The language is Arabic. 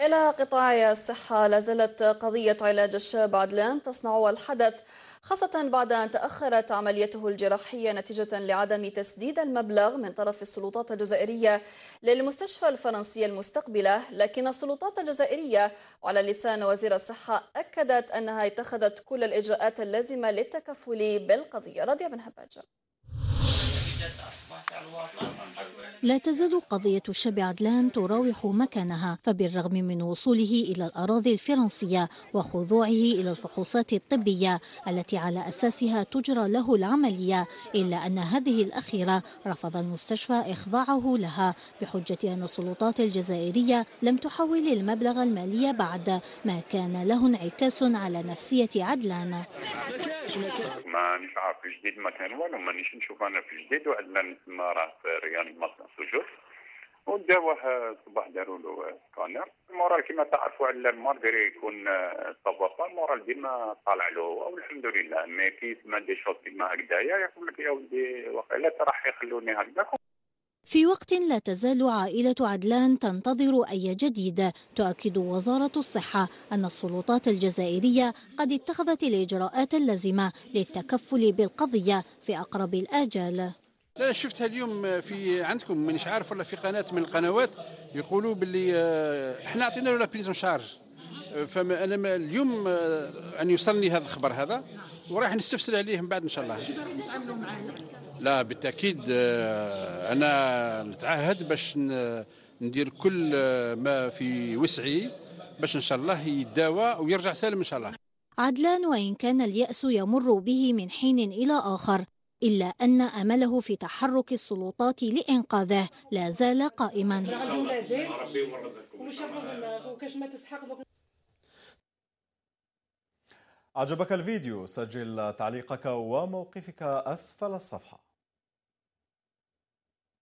إلى قطاع الصحة لا زالت قضية علاج الشاب عدلان تصنع الحدث خاصة بعد أن تأخرت عمليته الجراحية نتيجة لعدم تسديد المبلغ من طرف السلطات الجزائرية للمستشفى الفرنسي المستقبلة لكن السلطات الجزائرية على لسان وزير الصحة أكدت أنها اتخذت كل الإجراءات اللازمة للتكفل بالقضية رضي بن هباجة لا تزال قضية الشاب عدلان تراوح مكانها فبالرغم من وصوله إلى الأراضي الفرنسية وخضوعه إلى الفحوصات الطبية التي على أساسها تجرى له العملية إلا أن هذه الأخيرة رفض المستشفى إخضاعه لها بحجة أن السلطات الجزائرية لم تحول المبلغ المالي بعد ما كان له انعكاس على نفسية عدلان ما نشعر في جديد ما كان والو مانيش نشوف انا في جديد وعندنا نسمى راه في ريان مصنع سجود وداوه الصباح داروا له سكانر مورا كيما تعرفوا على المارغري يكون الطباطا آه، مورا ديما طالع له والحمد لله مي كي تسمع دي شوط كيما هكذايا يقول لك يا ولدي وقيلا راح يخلوني هكذاك في وقت لا تزال عائلة عدلان تنتظر أي جديد تؤكد وزارة الصحة أن السلطات الجزائرية قد اتخذت الإجراءات اللازمة للتكفل بالقضية في أقرب الآجال لا شفتها اليوم في عندكم مانيش عارف ولا في قناه من القنوات يقولوا باللي آه، احنا عطينا له لا بريزون شارج فما انا ما اليوم آه، ان يوصلني هذا الخبر هذا وراح نستفسر عليه من بعد ان شاء الله لا بالتاكيد آه، انا نتعهد باش ندير كل آه، ما في وسعي باش ان شاء الله يداوى ويرجع سالم ان شاء الله عدلان وان كان الياس يمر به من حين الى اخر إلا أن أمله في تحرك السلطات لإنقاذه لا زال قائما أعجبك الفيديو سجل تعليقك وموقفك أسفل الصفحة